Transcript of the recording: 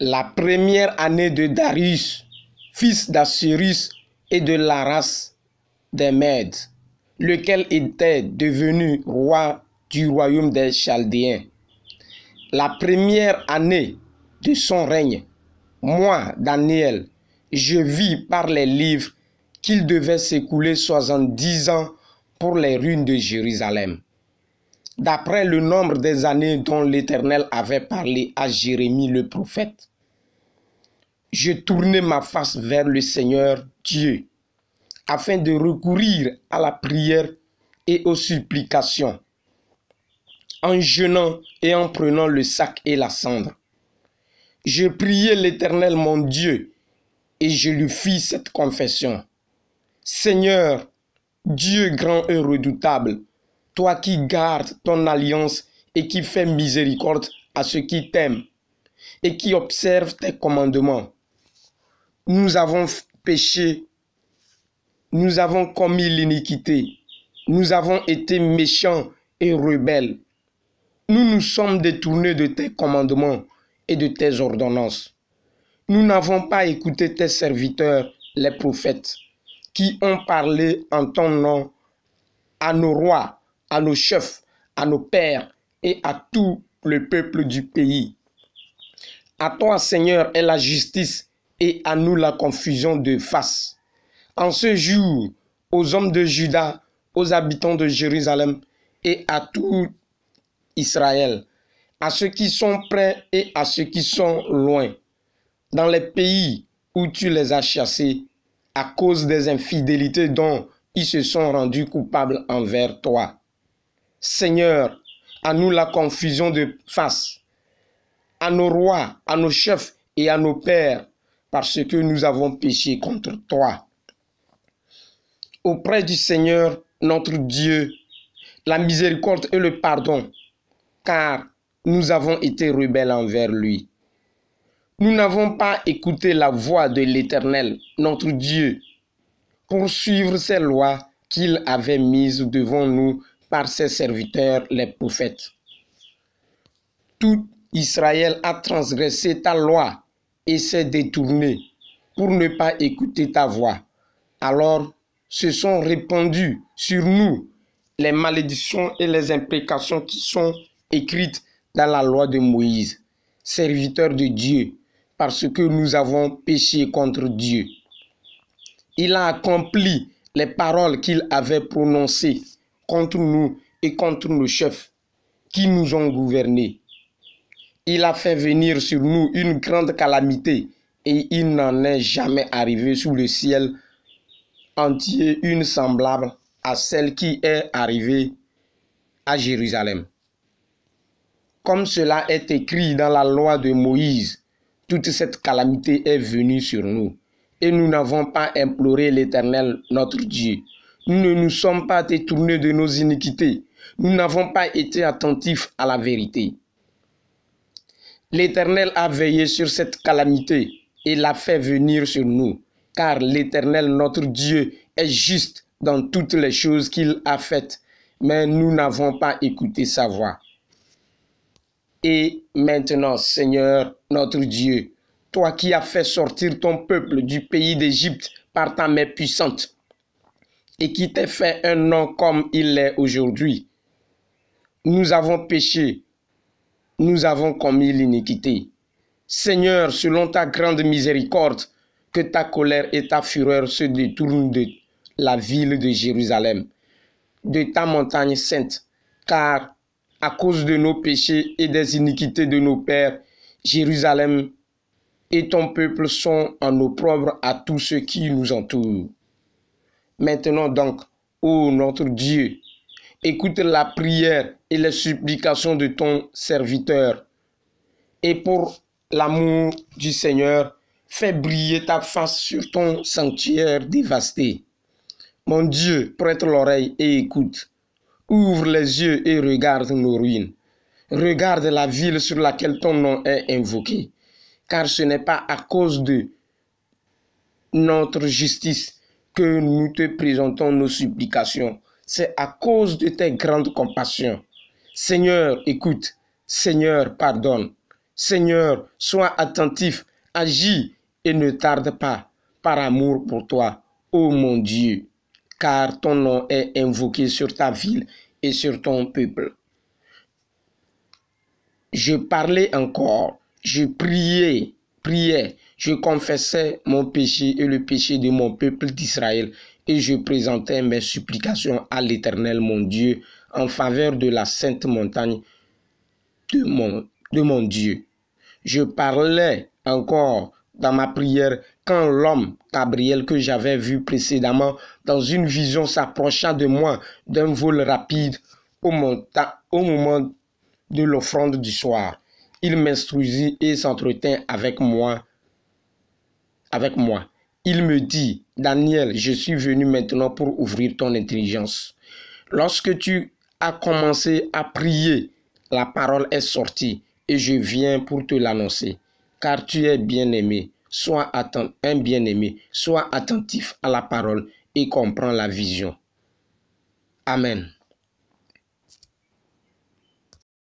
la première année de Darius, fils d'Assyrus et de la race des Mèdes, lequel était devenu roi du royaume des Chaldéens. La première année de son règne, moi, Daniel, je vis par les livres qu'il devait s'écouler 70 ans pour les ruines de Jérusalem d'après le nombre des années dont l'Éternel avait parlé à Jérémie le prophète. Je tournai ma face vers le Seigneur Dieu afin de recourir à la prière et aux supplications, en jeûnant et en prenant le sac et la cendre. Je priais l'Éternel mon Dieu et je lui fis cette confession. Seigneur, Dieu grand et redoutable, toi qui gardes ton alliance et qui fais miséricorde à ceux qui t'aiment et qui observent tes commandements. Nous avons péché, nous avons commis l'iniquité, nous avons été méchants et rebelles. Nous nous sommes détournés de tes commandements et de tes ordonnances. Nous n'avons pas écouté tes serviteurs, les prophètes, qui ont parlé en ton nom à nos rois à nos chefs, à nos pères et à tout le peuple du pays. À toi, Seigneur, est la justice et à nous la confusion de face. En ce jour, aux hommes de Juda, aux habitants de Jérusalem et à tout Israël, à ceux qui sont près et à ceux qui sont loin, dans les pays où tu les as chassés, à cause des infidélités dont ils se sont rendus coupables envers toi. Seigneur, à nous la confusion de face, à nos rois, à nos chefs et à nos pères, parce que nous avons péché contre toi. Auprès du Seigneur, notre Dieu, la miséricorde et le pardon, car nous avons été rebelles envers lui. Nous n'avons pas écouté la voix de l'Éternel, notre Dieu, pour suivre ses lois qu'il avait mises devant nous par ses serviteurs les prophètes. Tout Israël a transgressé ta loi et s'est détourné pour ne pas écouter ta voix. Alors se sont répandues sur nous les malédictions et les imprécations qui sont écrites dans la loi de Moïse, serviteur de Dieu, parce que nous avons péché contre Dieu. Il a accompli les paroles qu'il avait prononcées contre nous et contre nos chefs qui nous ont gouvernés. Il a fait venir sur nous une grande calamité et il n'en est jamais arrivé sous le ciel entier une semblable à celle qui est arrivée à Jérusalem. Comme cela est écrit dans la loi de Moïse, toute cette calamité est venue sur nous et nous n'avons pas imploré l'Éternel notre Dieu nous ne nous sommes pas détournés de nos iniquités. Nous n'avons pas été attentifs à la vérité. L'Éternel a veillé sur cette calamité et l'a fait venir sur nous, car l'Éternel notre Dieu est juste dans toutes les choses qu'il a faites, mais nous n'avons pas écouté sa voix. Et maintenant, Seigneur notre Dieu, toi qui as fait sortir ton peuple du pays d'Égypte par ta main puissante, et qui t'a fait un nom comme il l'est aujourd'hui. Nous avons péché, nous avons commis l'iniquité. Seigneur, selon ta grande miséricorde, que ta colère et ta fureur se détournent de la ville de Jérusalem, de ta montagne sainte, car à cause de nos péchés et des iniquités de nos pères, Jérusalem et ton peuple sont en opprobre à tous ceux qui nous entourent. Maintenant donc, ô notre Dieu, écoute la prière et les supplications de ton serviteur. Et pour l'amour du Seigneur, fais briller ta face sur ton sanctuaire dévasté. Mon Dieu, prête l'oreille et écoute. Ouvre les yeux et regarde nos ruines. Regarde la ville sur laquelle ton nom est invoqué. Car ce n'est pas à cause de notre justice que nous te présentons nos supplications. C'est à cause de tes grandes compassions. Seigneur, écoute. Seigneur, pardonne. Seigneur, sois attentif, agis et ne tarde pas, par amour pour toi, ô mon Dieu, car ton nom est invoqué sur ta ville et sur ton peuple. Je parlais encore, je priais, priais, je confessais mon péché et le péché de mon peuple d'Israël, et je présentais mes supplications à l'Éternel mon Dieu en faveur de la sainte montagne de mon, Dieu. Je parlais encore dans ma prière quand l'homme Gabriel que j'avais vu précédemment dans une vision s'approcha de moi d'un vol rapide au moment de l'offrande du soir. Il m'instruisit et s'entretint avec moi avec moi. Il me dit, Daniel, je suis venu maintenant pour ouvrir ton intelligence. Lorsque tu as commencé à prier, la parole est sortie et je viens pour te l'annoncer. Car tu es bien-aimé, sois un bien-aimé, sois attentif à la parole et comprends la vision. Amen.